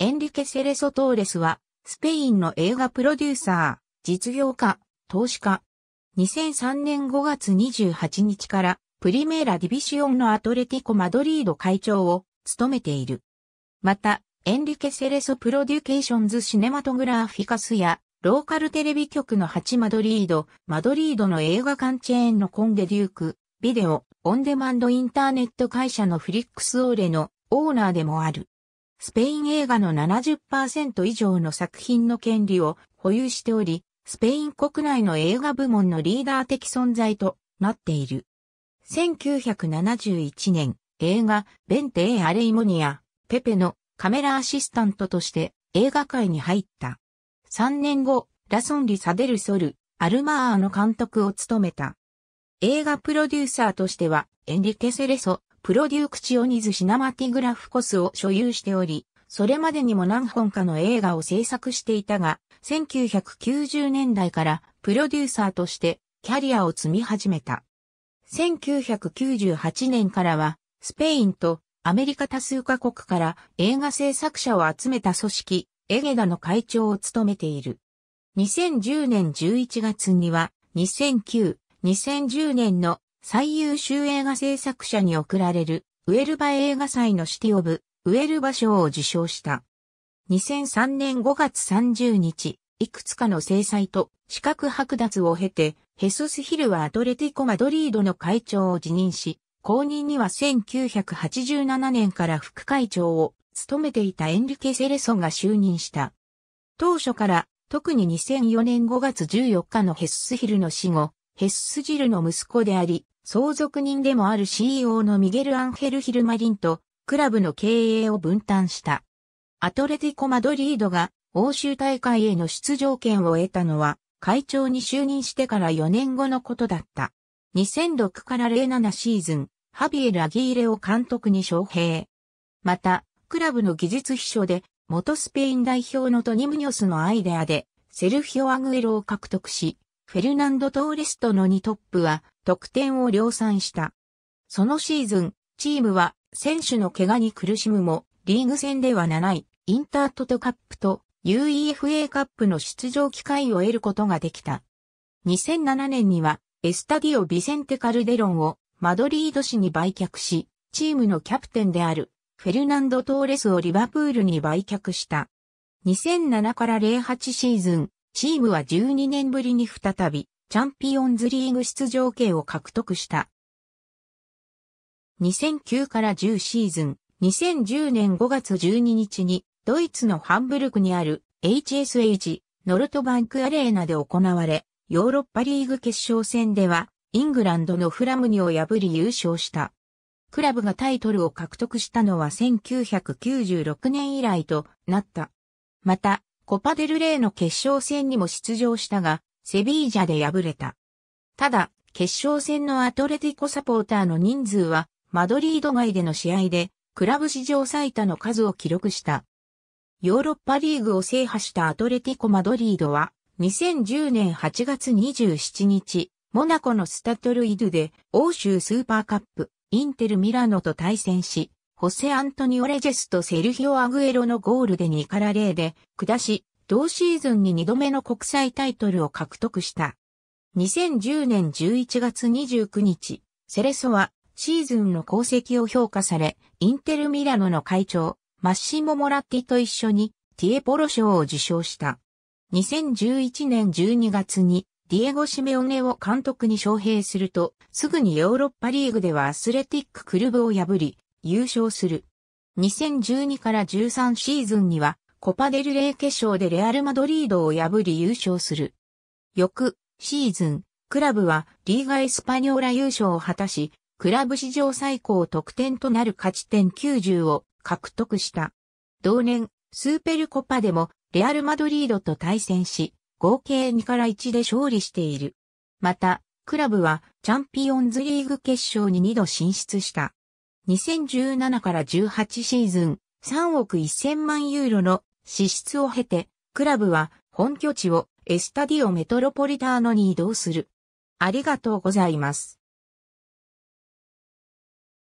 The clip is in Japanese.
エンリケ・セレソトーレスは、スペインの映画プロデューサー、実業家、投資家。2003年5月28日から、プリメーラ・ディビシオンのアトレティコ・マドリード会長を務めている。また、エンリケ・セレソ・プロデュケーションズ・シネマトグラフィカスや、ローカルテレビ局の8マドリード、マドリードの映画館チェーンのコンデ・デューク、ビデオ、オンデマンドインターネット会社のフリックスオーレのオーナーでもある。スペイン映画の70%以上の作品の権利を保有しており、スペイン国内の映画部門のリーダー的存在となっている。1971年、映画、ベンテ・エ・アレイモニア、ペペのカメラアシスタントとして映画界に入った。3年後、ラソン・リ・サデル・ソル、アルマーアの監督を務めた。映画プロデューサーとしては、エンリケ・セレソ、プロデュークチオニズ・シナマティグラフコスを所有しており、それまでにも何本かの映画を制作していたが、1990年代からプロデューサーとしてキャリアを積み始めた。1998年からは、スペインとアメリカ多数カ国から映画制作者を集めた組織、エゲダの会長を務めている。2010年11月には、2009、2010年の最優秀映画制作者に贈られるウェルバ映画祭のシティオブウェルバ賞を受賞した。2003年5月30日、いくつかの制裁と資格剥奪を経て、ヘススヒルはアトレティコ・マドリードの会長を辞任し、後任には1987年から副会長を務めていたエンリケ・セレソンが就任した。当初から特に2004年5月14日のヘススヒルの死後、ヘススジルの息子であり、相続人でもある CEO のミゲル・アンヘル・ヒルマリンと、クラブの経営を分担した。アトレティコ・マドリードが欧州大会への出場権を得たのは、会長に就任してから4年後のことだった。2006から07シーズン、ハビエル・アギーレを監督に招聘。また、クラブの技術秘書で、元スペイン代表のトニムニョスのアイデアで、セルヒオ・アグエロを獲得し、フェルナンド・トーレスとの2トップは得点を量産した。そのシーズン、チームは選手の怪我に苦しむも、リーグ戦では7位、インタートトカップと UEFA カップの出場機会を得ることができた。2007年には、エスタディオ・ビセンテ・カルデロンをマドリード市に売却し、チームのキャプテンであるフェルナンド・トーレスをリバプールに売却した。2007から08シーズン、チームは12年ぶりに再び、チャンピオンズリーグ出場権を獲得した。2009から10シーズン、2010年5月12日に、ドイツのハンブルクにある HSH、ノルトバンクアレーナで行われ、ヨーロッパリーグ決勝戦では、イングランドのフラムニを破り優勝した。クラブがタイトルを獲得したのは1996年以来となった。また、コパデルレーの決勝戦にも出場したが、セビージャで敗れた。ただ、決勝戦のアトレティコサポーターの人数は、マドリード外での試合で、クラブ史上最多の数を記録した。ヨーロッパリーグを制覇したアトレティコマドリードは、2010年8月27日、モナコのスタトルイドで、欧州スーパーカップ、インテルミラノと対戦し、ホセ・アントニオ・レジェスとセルヒオ・アグエロのゴールで2から0で下し、同シーズンに2度目の国際タイトルを獲得した。2010年11月29日、セレソはシーズンの功績を評価され、インテル・ミラノの会長、マッシモ・モラッティと一緒にティエポロ賞を受賞した。2011年12月にディエゴ・シメオネを監督に招聘すると、すぐにヨーロッパリーグではアスレティッククルブを破り、優勝する。2012から13シーズンには、コパデルレイ決勝でレアル・マドリードを破り優勝する。翌シーズン、クラブはリーガ・エスパニョーラ優勝を果たし、クラブ史上最高得点となる勝ち点90を獲得した。同年、スーペルコパでもレアル・マドリードと対戦し、合計2から1で勝利している。また、クラブはチャンピオンズリーグ決勝に2度進出した。2017から18シーズン3億1000万ユーロの支出を経て、クラブは本拠地をエスタディオメトロポリターノに移動する。ありがとうございます。